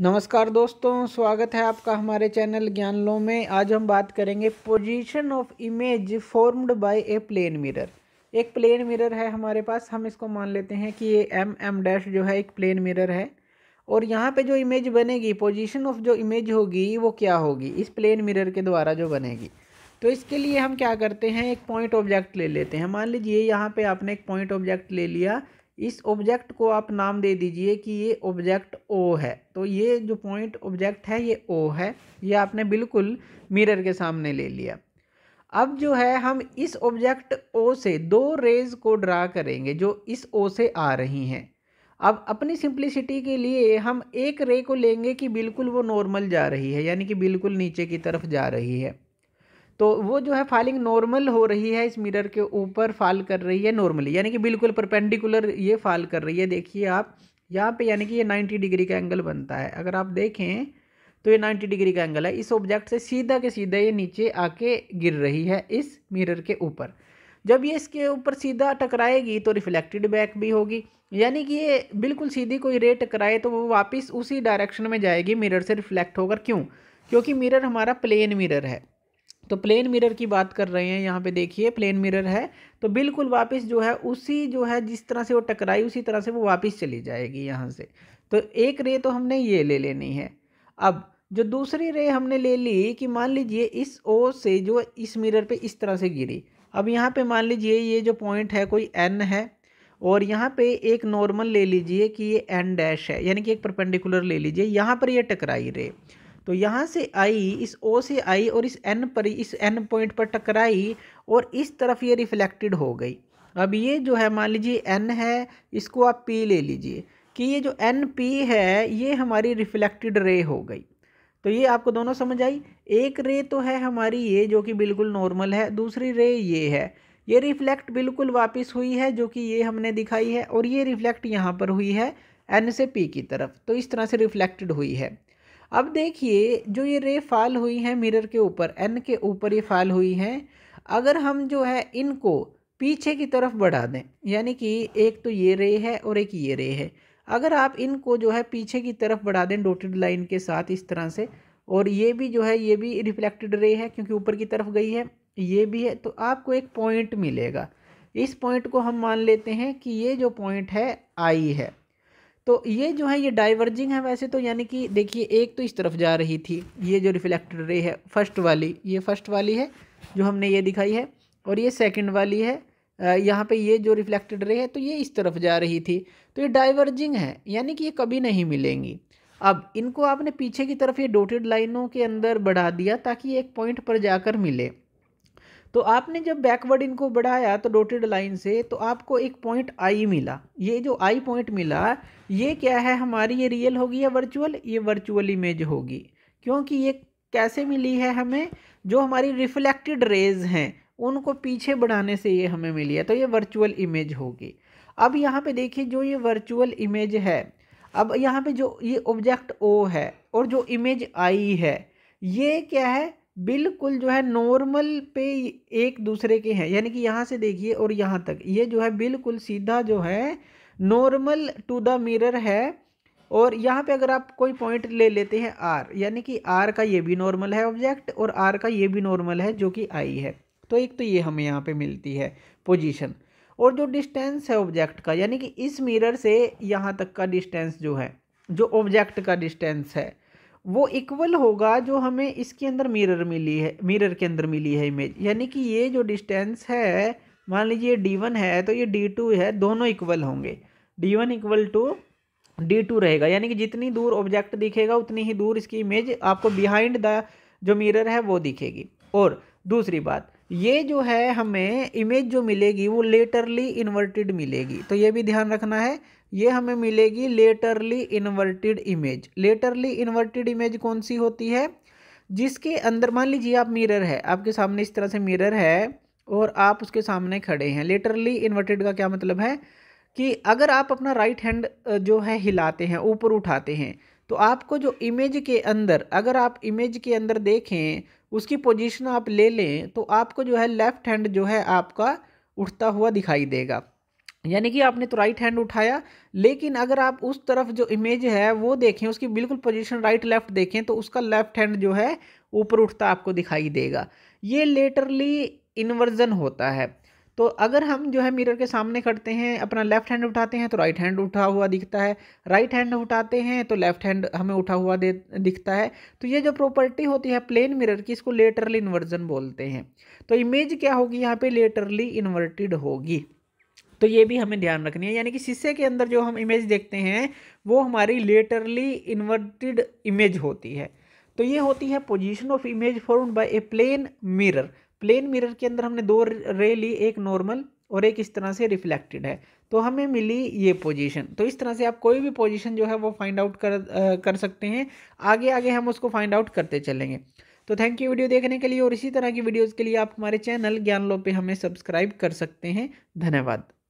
नमस्कार दोस्तों स्वागत है आपका हमारे चैनल ज्ञान लो में आज हम बात करेंगे position of image formed by a plane mirror एक प्लेन मिरर है हमारे पास हम इसको मान लेते हैं कि ये एम एम डैश जो है एक प्लेन मिरर है और यहाँ पे जो इमेज बनेगी पोजीशन ऑफ जो इमेज होगी वो क्या होगी इस प्लेन मिरर के द्वारा जो बनेगी तो इसके लिए हम क्या करते हैं एक पॉइंट ऑब्जेक्ट ले लेते हैं मान लीजिए यहाँ पर आपने एक पॉइंट ऑब्जेक्ट ले लिया इस ऑब्जेक्ट को आप नाम दे दीजिए कि ये ऑब्जेक्ट ओ है तो ये जो पॉइंट ऑब्जेक्ट है ये ओ है ये आपने बिल्कुल मिरर के सामने ले लिया अब जो है हम इस ऑब्जेक्ट ओ से दो रेज को ड्रा करेंगे जो इस ओ से आ रही हैं अब अपनी सिंप्लिसिटी के लिए हम एक रे को लेंगे कि बिल्कुल वो नॉर्मल जा रही है यानी कि बिल्कुल नीचे की तरफ जा रही है तो वो जो है फाइलिंग नॉर्मल हो रही है इस मिरर के ऊपर फाल कर रही है नॉर्मली यानी कि बिल्कुल परपेंडिकुलर ये फाल कर रही है देखिए आप यहाँ पे यानी कि ये 90 डिग्री का एंगल बनता है अगर आप देखें तो ये 90 डिग्री का एंगल है इस ऑब्जेक्ट से सीधा के सीधा ये नीचे आके गिर रही है इस मिरर के ऊपर जब ये इसके ऊपर सीधा टकराएगी तो रिफ्लेक्टेड बैक भी होगी यानी कि ये बिल्कुल सीधी कोई रे टकराए तो वो वापस उसी डायरेक्शन में जाएगी मिरर से रिफ्लेक्ट होकर क्यों क्योंकि मिरर हमारा प्लेन मिरर है तो प्लेन मिरर की बात कर रहे हैं यहाँ पे देखिए प्लेन मिरर है तो बिल्कुल वापस जो है उसी जो है जिस तरह से वो टकराई उसी तरह से वो वापस चली जाएगी यहाँ से तो एक रे तो हमने ये ले लेनी है अब जो दूसरी रे हमने ले ली कि मान लीजिए इस ओ से जो इस मिरर पे इस तरह से गिरी अब यहाँ पे मान लीजिए ये जो पॉइंट है कोई एन है और यहाँ पे एक नॉर्मल ले लीजिए कि ये एन डैश है यानी कि एक परपेंडिकुलर ले लीजिए यहाँ पर ये टकराई रे तो यहाँ से आई इस ओ से आई और इस एन पर इस एन पॉइंट पर टकराई और इस तरफ ये रिफ्लेक्टेड हो गई अब ये जो है मान लीजिए एन है इसको आप पी ले लीजिए कि ये जो एन पी है ये हमारी रिफ्लेक्टेड रे हो गई तो ये आपको दोनों समझ आई एक रे तो है हमारी ये जो कि बिल्कुल नॉर्मल है दूसरी रे ये है ये रिफ्लेक्ट बिल्कुल वापस हुई है जो कि ये हमने दिखाई है और ये रिफ्लेक्ट यहाँ पर हुई है एन से पी की तरफ तो इस तरह से रिफ्लेक्टेड हुई है अब देखिए जो ये रे फाल हुई है मिरर के ऊपर एन के ऊपर ये फाल हुई है अगर हम जो है इनको पीछे की तरफ बढ़ा दें यानी कि एक तो ये रे है और एक ये रे है अगर आप इनको जो है पीछे की तरफ बढ़ा दें डोटेड लाइन के साथ इस तरह से और ये भी जो है ये भी रिफ्लेक्टेड रे है क्योंकि ऊपर की तरफ गई है ये भी है तो आपको एक पॉइंट मिलेगा इस पॉइंट को हम मान लेते हैं कि ये जो पॉइंट है आई है तो ये जो है ये डाइवर्जिंग है वैसे तो यानी कि देखिए एक तो इस तरफ जा रही थी ये जो रिफ्लेक्टेड रे है फर्स्ट वाली ये फर्स्ट वाली है जो हमने ये दिखाई है और ये सेकंड वाली है यहाँ पे ये जो रिफ्लेक्टेड रे है तो ये इस तरफ जा रही थी तो ये डाइवर्जिंग है यानी कि ये कभी नहीं मिलेंगी अब इनको आपने पीछे की तरफ ये डोटेड लाइनों के अंदर बढ़ा दिया ताकि एक पॉइंट पर जाकर मिले तो आपने जब बैकवर्ड इनको बढ़ाया तो डोटेड लाइन से तो आपको एक पॉइंट आई मिला ये जो आई पॉइंट मिला ये क्या है हमारी ये रियल होगी या वर्चुअल ये वर्चुअल इमेज होगी क्योंकि ये कैसे मिली है हमें जो हमारी रिफ्लेक्टेड रेज हैं उनको पीछे बढ़ाने से ये हमें मिली है तो ये वर्चुअल इमेज होगी अब यहाँ पे देखिए जो ये वर्चुअल इमेज है अब यहाँ पे जो ये ऑब्जेक्ट ओ है और जो इमेज आई है ये क्या है बिल्कुल जो है नॉर्मल पे एक दूसरे के हैं यानी कि यहाँ से देखिए और यहाँ तक ये जो है बिल्कुल सीधा जो है नॉर्मल टू द मिरर है और यहाँ पे अगर आप कोई पॉइंट ले लेते हैं आर यानी कि आर का ये भी नॉर्मल है ऑब्जेक्ट और आर का ये भी नॉर्मल है जो कि आई है तो एक तो ये हमें यहाँ पे मिलती है पोजीशन और जो डिस्टेंस है ऑब्जेक्ट का यानी कि इस मिरर से यहाँ तक का डिस्टेंस जो है जो ऑब्जेक्ट का डिस्टेंस है वो इक्वल होगा जो हमें इसके अंदर मिरर मिली है मिरर के अंदर मिली है इमेज यानी कि ये जो डिस्टेंस है मान लीजिए डी वन है तो ये डी टू है दोनों इक्वल होंगे D one equal to D two रहेगा यानी कि जितनी दूर ऑब्जेक्ट दिखेगा उतनी ही दूर इसकी इमेज आपको बिहाइंड द जो मिरर है वो दिखेगी और दूसरी बात ये जो है हमें इमेज जो मिलेगी वो लेटरली इन्वर्टेड मिलेगी तो ये भी ध्यान रखना है ये हमें मिलेगी laterally inverted image laterally inverted image कौन सी होती है जिसके अंदर मान लीजिए आप मिरर है आपके सामने इस तरह से मिरर है और आप उसके सामने खड़े हैं लेटरली इन्वर्टेड का क्या मतलब है कि अगर आप अपना राइट हैंड जो है हिलाते हैं ऊपर उठाते हैं तो आपको जो इमेज के अंदर अगर आप इमेज के अंदर देखें उसकी पोजीशन आप ले लें तो आपको जो है लेफ़्ट हैंड जो है आपका उठता हुआ दिखाई देगा यानी कि आपने तो राइट हैंड उठाया लेकिन अगर आप उस तरफ जो इमेज है वो देखें उसकी बिल्कुल पोजीशन राइट लेफ़्ट देखें तो उसका लेफ़्ट हैंड जो है ऊपर उठता आपको दिखाई देगा ये लेटरली इन्वर्जन होता है तो अगर हम जो है मिरर के सामने खड़ते हैं अपना लेफ्ट हैंड उठाते हैं तो राइट हैंड उठा हुआ दिखता है राइट हैंड उठाते हैं तो लेफ्ट हैंड हमें उठा हुआ दे दिखता है तो ये जो प्रॉपर्टी होती है प्लेन मिरर की इसको लेटरली इन्वर्जन बोलते हैं तो इमेज क्या होगी यहाँ पे लेटरली इन्वर्टेड होगी तो ये भी हमें ध्यान रखनी है यानी कि शीशे के अंदर जो हम इमेज देखते हैं वो हमारी लेटरली इन्वर्टिड इमेज होती है तो ये होती है position of image form by a plane mirror plane mirror के अंदर हमने दो रे ली एक नॉर्मल और एक इस तरह से रिफ्लेक्टेड है तो हमें मिली ये पोजीशन तो इस तरह से आप कोई भी पोजीशन जो है वो फाइंड आउट कर आ, कर सकते हैं आगे आगे हम उसको फाइंड आउट करते चलेंगे तो थैंक यू वीडियो देखने के लिए और इसी तरह की वीडियोज़ के लिए आप हमारे चैनल ज्ञान लो पे हमें सब्सक्राइब कर सकते हैं धन्यवाद